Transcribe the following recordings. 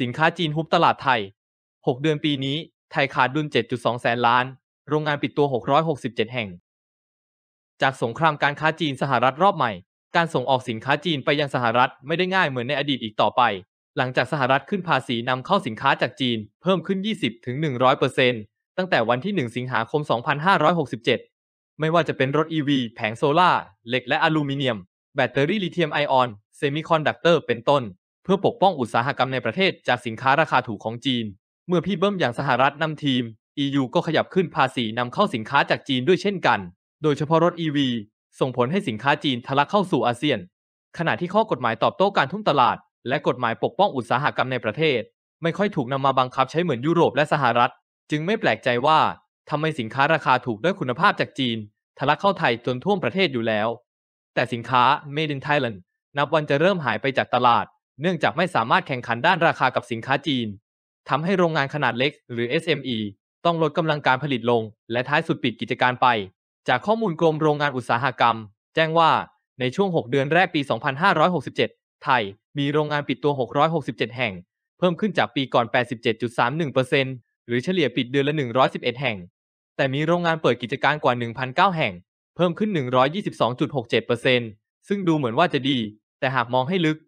สินค้าจีนฮุบตลาดไทย 6 เดือนปีนี้ ไทยขาดดุล 7.2 แสนล้าน โรงงานปิดตัว 667 แห่ง จากสงครามการค้าจีนสหรัฐรอบใหม่ การส่งออกสินค้าจีนไปยังสหรัฐไม่ได้ง่ายเหมือนในอดีตอีกต่อไป หลังจากสหรัฐขึ้นภาษีนำเข้าสินค้าจากจีน เพิ่มขึ้น 20-100%ตั้งแต่วันที่ 1 สิงหาคม 2567 ไม่ว่าจะเป็นรถ EV แผงโซลา่า เหล็กและอลูมิเนียม แบตเตอรี่ลิเธียมไอออน เซมิคอนดักเตอร์ เป็นต้นพื่อปกป้องอุตสาหกรรมในประเทศจากสินค้าราคาถูกของจีน เมื่อพี่เบิ้มอย่างสหรัฐนำทีม EU ก็ขยับขึ้นภาษีนำเข้าสินค้าจากจีนด้วยเช่นกัน โดยเฉพาะรถ EV ส่งผลให้สินค้าจีนทะลักเข้าสู่อาเซียน ขณะที่ข้อกฎหมายตอบโต้การทุ่มตลาด และกฎหมายปกป้องอุตสาหกรรมในประเทศ ไม่ค่อยถูกนำมาบังคับใช้เหมือนยุโรปและสหรัฐ จึงไม่แปลกใจว่าทำไมสินค้าราคาถูกด้วยคุณภาพจากจีนทะลักเข้าไทยจนท่วมประเทศอยู่แล้ว แต่สินค้า Made in Thailand นับวันจะเริ่มหายไปจากตลาดเนื่องจากไม่สามารถแข่งขันด้านราคากับสินค้าจีนทำให้โรงงานขนาดเล็กหรือ SME ต้องลดกำลังการผลิตลงและท้ายสุดปิดกิจการไป จากข้อมูลกรมโรงงานอุตสาหกรรม แจ้งว่าในช่วง 6 เดือนแรกปี 2567 ไทยมีโรงงานปิดตัว 667 แห่ง เพิ่มขึ้นจากปีก่อน 87.31%หรือเฉลี่ยปิดเดือนละ 111 แห่ง แต่มีโรงงานเปิดกิจการกว่า 1,009แห่ง เพิ่มขึ้น 122.67%ซึ่งดูเหมือนว่าจะดี แต่หากมองให้ลึก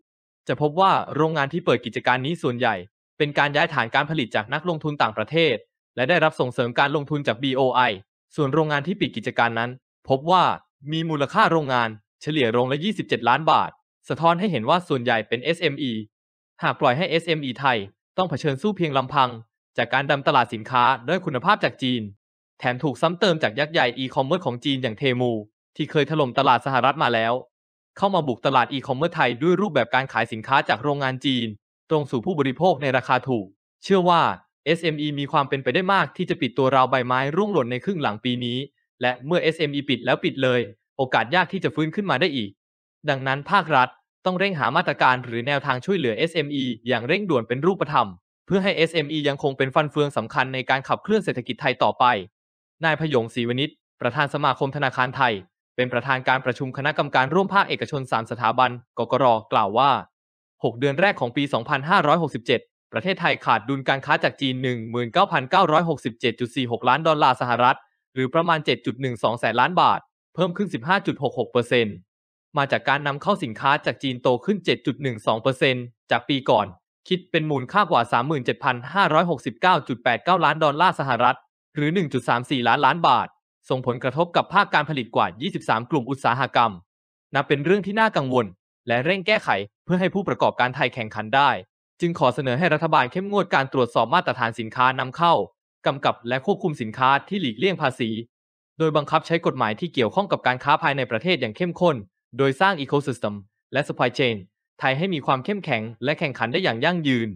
จะพบว่าโรงงานที่เปิดกิจการนี้ส่วนใหญ่ เป็นการย้ายฐานการผลิตจากนักลงทุนต่างประเทศ และได้รับส่งเสริมการลงทุนจาก BOI ส่วนโรงงานที่ปิดกิจการนั้น พบว่ามีมูลค่าโรงงานเฉลี่ยโรงละ 27 ล้านบาท สะท้อนให้เห็นว่าส่วนใหญ่เป็น SME หากปล่อยให้ SME ไทย ต้องเผชิญสู้เพียงลำพัง จากการดำตลาดสินค้าด้วยคุณภาพจากจีนแถมถูกซ้ำเติมจากยักษ์ใหญ่อีคอมเมิร์ซของจีน อย่างเทมูที่เคยถล่มตลาดสหรัฐมาแล้วเข้ามาบุกตลาดอีคอมเมิร์ซไทยด้วยรูปแบบการขายสินค้าจากโรงงานจีน ตรงสู่ผู้บริโภคในราคาถูก เชื่อว่า SME มีความเป็นไปได้มากที่จะปิดตัวราวใบไม้ร่วงหล่นในครึ่งหลังปีนี้ และเมื่อ SME ปิดแล้วปิดเลย โอกาสยากที่จะฟื้นขึ้นมาได้อีก ดังนั้นภาครัฐต้องเร่งหามาตรการหรือแนวทางช่วยเหลือ SME อย่างเร่งด่วนเป็นรูปธรรม เพื่อให้ SME ยังคงเป็นฟันเฟืองสำคัญ ในการขับเคลื่อนเศรษฐกิจไทยต่อไป นายพยงศรีวณิช ประธานสมาคมธนาคารไทยเป็นประธานการประชุมคณะกรรมการร่วมภาคเอกชน 3 สถาบัน กกรกล่าวว่า 6 เดือนแรกของปี 2567 ประเทศไทยขาดดุลการค้าจากจีน 19,967.46 ล้านดอลลาร์สหรัฐ หรือประมาณ 7.12 แสนล้านบาท เพิ่มขึ้น 15.66%มาจากการนำเข้าสินค้าจากจีนโตขึ้น 7.12%จากปีก่อน คิดเป็นมูลค่ากว่า 37,569.89 ล้านดอลลาร์สหรัฐ หรือ 1.34 ล้านล้านบาทส่งผลกระทบกับภาคการผลิตกว่า23กลุ่มอุตสาหกรรมนับเป็นเรื่องที่น่ากังวลและเร่งแก้ไขเพื่อให้ผู้ประกอบการไทยแข่งขันได้จึงขอเสนอให้รัฐบาลเข้มงวดการตรวจสอบมาตรฐานสินค้านำเข้ากำกับและควบคุมสินค้าที่หลีกเลี่ยงภาษีโดยบังคับใช้กฎหมายที่เกี่ยวข้องกับการค้าภายในประเทศอย่างเข้มข้นโดยสร้างอีโคซิสเต็มและสป라이 l y c h ไทยให้มีความเข้มแข็งและแข่งขันได้อย่างยั่งยืน